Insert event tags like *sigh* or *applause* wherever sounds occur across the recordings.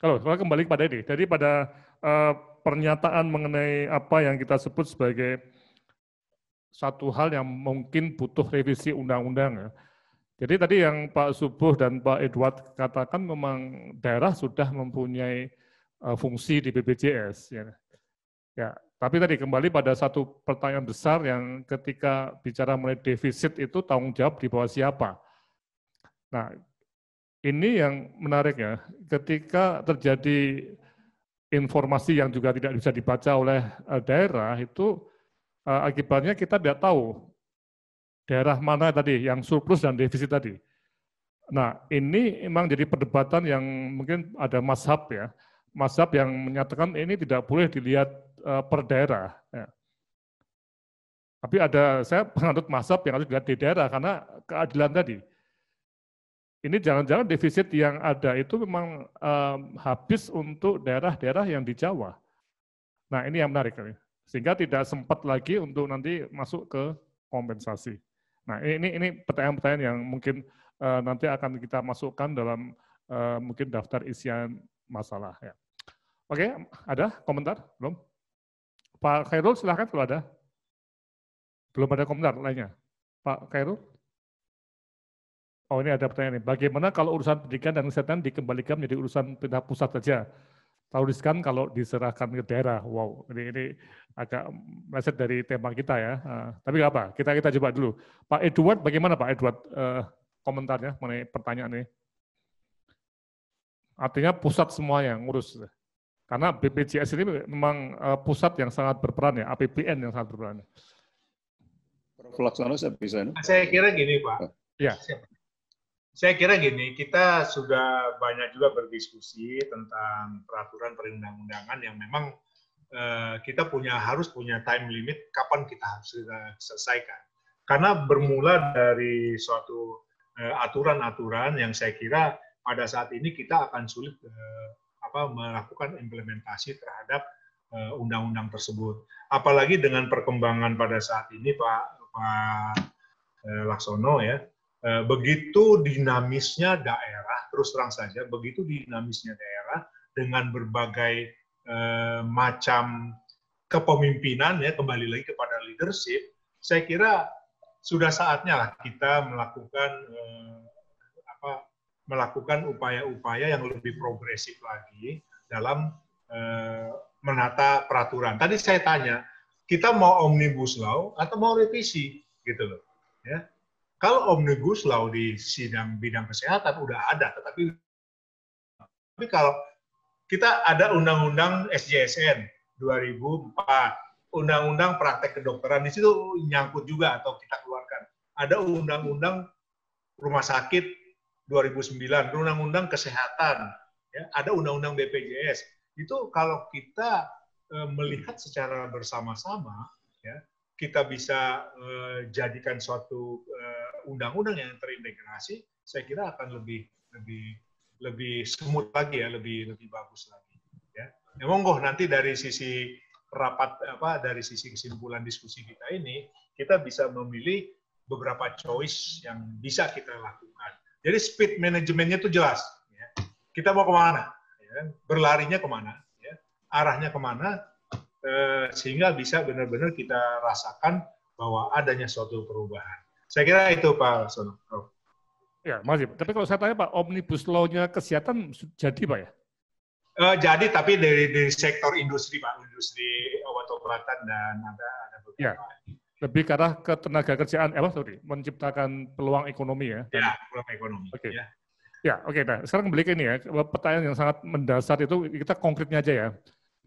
Kalau kembali pada ini, jadi pada uh, pernyataan mengenai apa yang kita sebut sebagai satu hal yang mungkin butuh revisi undang-undang ya. Jadi tadi yang Pak Subuh dan Pak Edward katakan memang daerah sudah mempunyai uh, fungsi di BPJS ya. Ya, tapi tadi kembali pada satu pertanyaan besar yang ketika bicara mengenai defisit itu tanggung jawab di bawah siapa. Nah, ini yang menarik ya, ketika terjadi informasi yang juga tidak bisa dibaca oleh eh, daerah itu eh, akibatnya kita tidak tahu daerah mana tadi yang surplus dan defisit tadi. Nah ini memang jadi perdebatan yang mungkin ada mazhab ya, mazhab yang menyatakan ini tidak boleh dilihat eh, per daerah. Ya. Tapi ada saya penganut mazhab yang harus dilihat di daerah karena keadilan tadi ini jangan-jangan defisit yang ada itu memang um, habis untuk daerah-daerah yang di Jawa. Nah, ini yang menarik. Sehingga tidak sempat lagi untuk nanti masuk ke kompensasi. Nah, ini ini pertanyaan-pertanyaan yang mungkin uh, nanti akan kita masukkan dalam uh, mungkin daftar isian masalah ya. Oke, ada komentar? Belum? Pak Khairul silahkan kalau ada. Belum ada komentar lainnya. Pak Khairul? Oh ini ada pertanyaan nih, bagaimana kalau urusan pendidikan dan kesehatan dikembalikan menjadi urusan pindah pusat saja? Tauliskan kalau diserahkan ke daerah, wow, ini, ini agak meleset dari tema kita ya. Uh, tapi nggak apa, kita kita coba dulu. Pak Edward, bagaimana Pak Edward uh, komentarnya mengenai pertanyaan ini? Artinya pusat semua yang ngurus. Karena BPJS ini memang uh, pusat yang sangat berperan ya, APBN yang sangat berperan. Prof. saya bisa. Saya kira gini Pak. Ya saya kira gini, kita sudah banyak juga berdiskusi tentang peraturan perundang-undangan yang memang uh, kita punya harus punya time limit kapan kita harus eh, selesaikan. Karena bermula dari suatu eh, aturan-aturan uh, yang saya kira pada saat ini kita akan sulit uh, apa melakukan implementasi terhadap undang-undang tersebut. Apalagi dengan perkembangan pada saat ini Pak Pak Laksono ya Eh, begitu dinamisnya daerah, terus terang saja, begitu dinamisnya daerah dengan berbagai eh, macam kepemimpinan ya kembali lagi kepada leadership, saya kira sudah saatnya lah kita melakukan eh, apa melakukan upaya-upaya yang lebih progresif lagi dalam menata peraturan. Tadi saya tanya, kita mau omnibus law atau mau revisi gitu loh, ya kalau omnibus law di sidang bidang kesehatan udah ada, tetapi tapi kalau kita ada undang-undang SJSN 2004, undang-undang praktek kedokteran di situ nyangkut juga atau kita keluarkan. Ada undang-undang rumah sakit 2009, undang-undang kesehatan, ya, ada undang-undang BPJS. Itu kalau kita e, melihat secara bersama-sama, ya, kita bisa e, jadikan suatu e, undang-undang yang terintegrasi, saya kira akan lebih lebih lebih semut lagi ya, lebih lebih bagus lagi. Ya, ya monggo nanti dari sisi rapat apa dari sisi kesimpulan diskusi kita ini, kita bisa memilih beberapa choice yang bisa kita lakukan. Jadi speed manajemennya itu jelas. Ya. Kita mau kemana? Ya, kan? berlarinya kemana? Ya, arahnya kemana? Eh, sehingga bisa benar-benar kita rasakan bahwa adanya suatu perubahan. Saya kira itu Pak Sono. Oh. Ya, masih. Tapi kalau saya tanya Pak, omnibus law-nya kesehatan jadi Pak ya? Uh, jadi, tapi dari, dari sektor industri Pak, industri obat-obatan dan ada ada beberapa. Ya. Lebih ke arah ke tenaga kerjaan, eh, sorry, menciptakan peluang ekonomi ya? ya, peluang ekonomi. Oke. Okay. Ya. Ya, oke. Okay, nah, sekarang kembali ke ini ya, pertanyaan yang sangat mendasar itu kita konkretnya aja ya,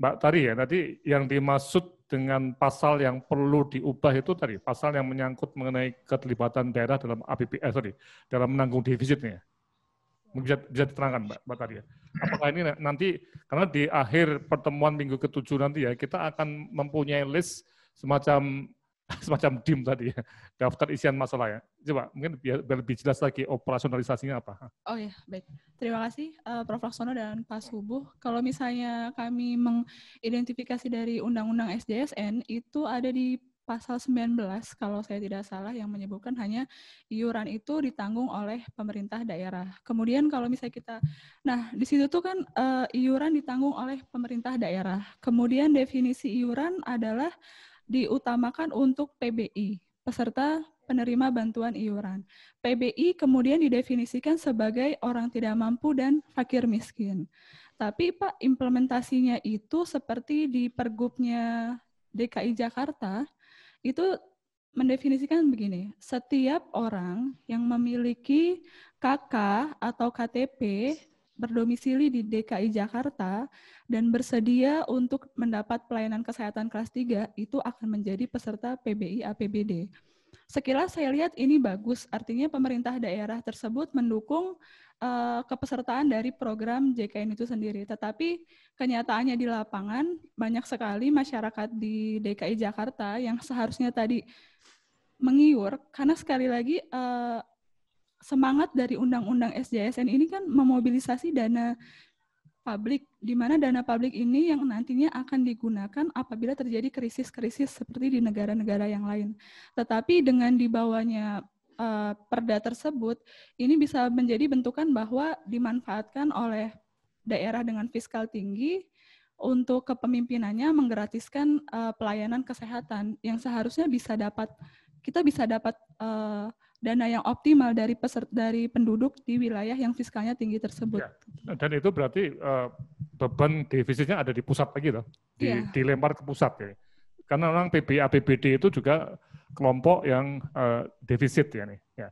Mbak Tari ya. Nanti yang dimaksud dengan pasal yang perlu diubah itu tadi, pasal yang menyangkut mengenai keterlibatan daerah dalam APBN, eh, sorry, dalam menanggung defisitnya. Bisa, bisa diterangkan Mbak, Mbak Apakah ini nanti, karena di akhir pertemuan minggu ke-7 nanti ya, kita akan mempunyai list semacam semacam dim tadi ya, daftar isian masalah ya. Coba mungkin biar, biar lebih jelas lagi operasionalisasinya apa. Oh iya, baik. Terima kasih uh, Prof. Laksono dan Pak Subuh. Kalau misalnya kami mengidentifikasi dari Undang-Undang SJSN, itu ada di pasal 19 kalau saya tidak salah yang menyebutkan hanya iuran itu ditanggung oleh pemerintah daerah. Kemudian kalau misalnya kita nah di situ tuh kan e, iuran ditanggung oleh pemerintah daerah. Kemudian definisi iuran adalah diutamakan untuk PBI, peserta penerima bantuan iuran. PBI kemudian didefinisikan sebagai orang tidak mampu dan fakir miskin. Tapi Pak, implementasinya itu seperti di pergubnya DKI Jakarta, itu mendefinisikan begini, setiap orang yang memiliki KK atau KTP berdomisili di DKI Jakarta dan bersedia untuk mendapat pelayanan kesehatan kelas 3 itu akan menjadi peserta PBI APBD. Sekilas saya lihat ini bagus, artinya pemerintah daerah tersebut mendukung uh, kepesertaan dari program JKN itu sendiri. Tetapi kenyataannya di lapangan banyak sekali masyarakat di DKI Jakarta yang seharusnya tadi mengiur karena sekali lagi uh, semangat dari undang-undang SJSN ini kan memobilisasi dana publik, di mana dana publik ini yang nantinya akan digunakan apabila terjadi krisis-krisis seperti di negara-negara yang lain. Tetapi dengan dibawanya uh, perda tersebut, ini bisa menjadi bentukan bahwa dimanfaatkan oleh daerah dengan fiskal tinggi untuk kepemimpinannya menggratiskan uh, pelayanan kesehatan yang seharusnya bisa dapat kita bisa dapat uh, dana yang optimal dari peserta, dari penduduk di wilayah yang fiskalnya tinggi tersebut. Ya. Dan itu berarti uh, beban defisitnya ada di pusat lagi loh, di, ya. dilempar ke pusat ya. Karena orang PB APBD itu juga kelompok yang uh, defisit ya nih. Ya.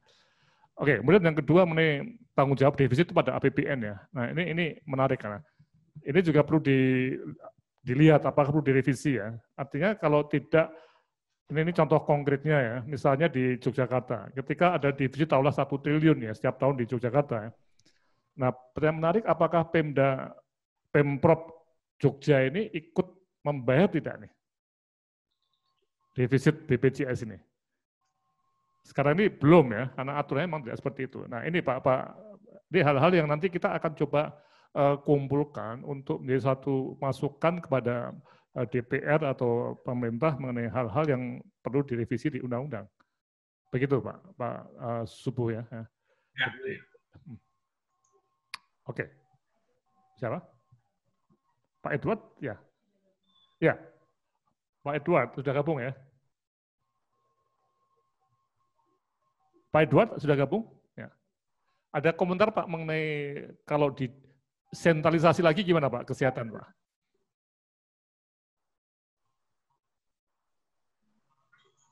Oke, kemudian yang kedua mengenai tanggung jawab defisit itu pada APBN ya. Nah ini ini menarik karena ini juga perlu di, dilihat apakah perlu direvisi ya. Artinya kalau tidak ini, ini contoh konkretnya ya, misalnya di Yogyakarta. Ketika ada defisit taulah satu triliun ya setiap tahun di Yogyakarta. Ya. Nah, pertanyaan menarik, apakah Pemda Pemprov Jogja ini ikut membayar tidak nih defisit BPJS ini? Sekarang ini belum ya, karena aturannya memang tidak seperti itu. Nah ini Pak, Pak ini hal-hal yang nanti kita akan coba eh, kumpulkan untuk menjadi satu masukan kepada Eh, DPR atau pemerintah mengenai hal-hal yang perlu direvisi di undang-undang. Begitu Pak, Pak uh, Subuh ya. ya. ya. Hmm. Oke. Okay. Siapa? Pak Edward ya. Ya. Pak Edward sudah gabung ya? Pak Edward sudah gabung? Ya. Ada komentar Pak mengenai kalau di sentralisasi lagi gimana Pak kesehatan Pak?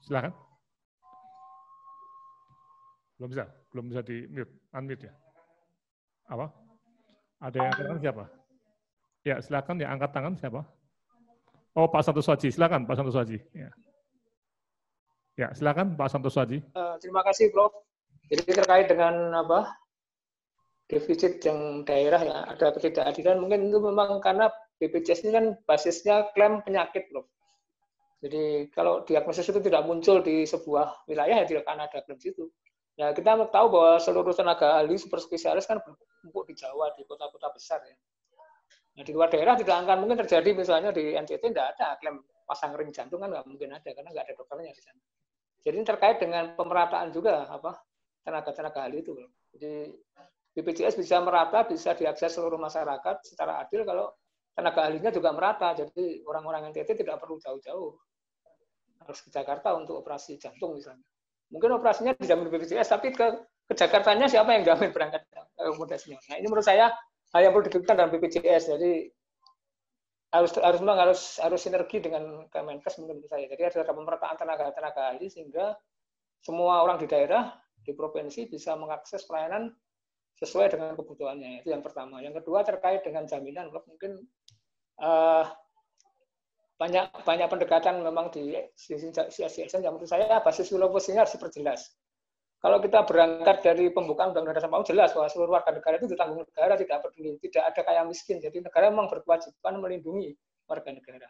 Silakan. Belum bisa, belum bisa di mute, unmute ya. Apa? Ada yang angkat siapa? Ya, silakan ya angkat tangan siapa? Oh, Pak Santo Suaji, silakan Pak Santo Suaji. Ya. ya, silakan Pak Santo Suaji. Uh, eh, terima kasih, Prof. Jadi terkait dengan apa defisit yang daerah ya ada ketidakadilan mungkin itu memang karena BPJS ini kan basisnya klaim penyakit, Prof. Jadi kalau diagnosis itu tidak muncul di sebuah wilayah, ya tidak akan ada klaim situ. Ya, kita tahu bahwa seluruh tenaga ahli super spesialis kan berkumpul di Jawa, di kota-kota besar. Ya. Nah, di luar daerah tidak akan mungkin terjadi misalnya di NCT tidak ada klaim pasang ring jantung kan nggak mungkin ada karena nggak ada dokternya di sana. Jadi ini terkait dengan pemerataan juga apa tenaga-tenaga ahli itu. Jadi BPJS bisa merata, bisa diakses seluruh masyarakat secara adil kalau tenaga ahlinya juga merata. Jadi orang-orang NTT tidak perlu jauh-jauh harus ke Jakarta untuk operasi jantung misalnya. Mungkin operasinya dijamin BPJS, tapi ke, ke Jakartanya siapa yang jamin berangkat eh, akomodasinya. Nah ini menurut saya hal yang perlu dibuktikan dalam BPJS. Jadi harus harus memang harus harus sinergi dengan Kemenkes menurut saya. Jadi harus ada pemerataan tenaga tenaga ahli sehingga semua orang di daerah di provinsi bisa mengakses pelayanan sesuai dengan kebutuhannya. Itu yang pertama. Yang kedua terkait dengan jaminan, mungkin uh, banyak banyak pendekatan memang di sisi sisi yang menurut saya basis filosofinya harus diperjelas. Kalau kita berangkat dari pembukaan Undang-Undang Dasar mau jelas bahwa seluruh warga negara itu ditanggung negara, tidak peduli, tidak ada kaya miskin. Jadi negara memang berkewajiban melindungi warga negara.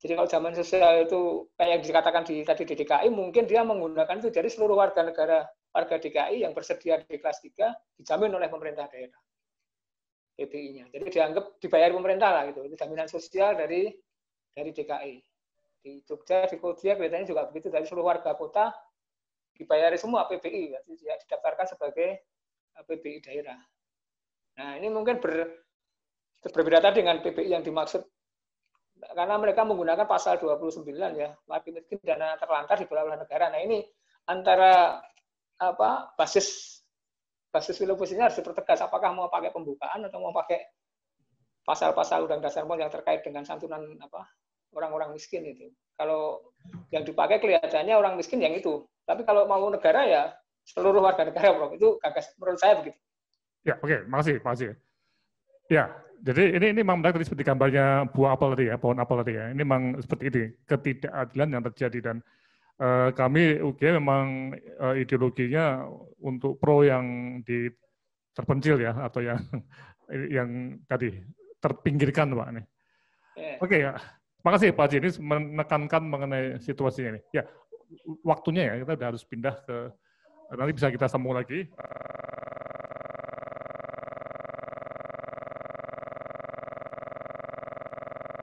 Jadi kalau zaman sosial itu kayak yang dikatakan di tadi di DKI, mungkin dia menggunakan itu dari seluruh warga negara, warga DKI yang bersedia di kelas 3 dijamin oleh pemerintah daerah. pbi nya Jadi dianggap dibayar pemerintah lah gitu. Itu jaminan sosial dari dari DKI. Di Jogja, di Kodia biasanya juga begitu dari seluruh warga kota dibayari semua PBI, jadi ya, didaftarkan sebagai eh, PBI daerah. Nah ini mungkin ber, berbeda tadi dengan PBI yang dimaksud karena mereka menggunakan pasal 29 ya, Lagi miskin dana terlantar di beberapa negara. Nah ini antara apa basis basis filosofisnya harus dipertegas apakah mau pakai pembukaan atau mau pakai pasal-pasal undang dasar yang terkait dengan santunan apa orang-orang miskin itu. Kalau yang dipakai kelihatannya orang miskin yang itu. Tapi kalau mau negara ya seluruh warga negara, Prof. Itu gagas menurut saya begitu. Ya, oke, okay. makasih, makasih. Ya, jadi ini ini memang menarik tadi seperti gambarnya buah apel tadi ya, pohon apel tadi ya. Ini memang seperti ini, ketidakadilan yang terjadi dan uh, kami UGM memang uh, ideologinya untuk pro yang di terpencil ya atau yang *laughs* yang tadi terpinggirkan Pak nih. Ya. Oke okay, ya makasih Pak Jenis menekankan mengenai situasinya ini. Ya, waktunya ya kita udah harus pindah ke nanti bisa kita sambung lagi. Eh,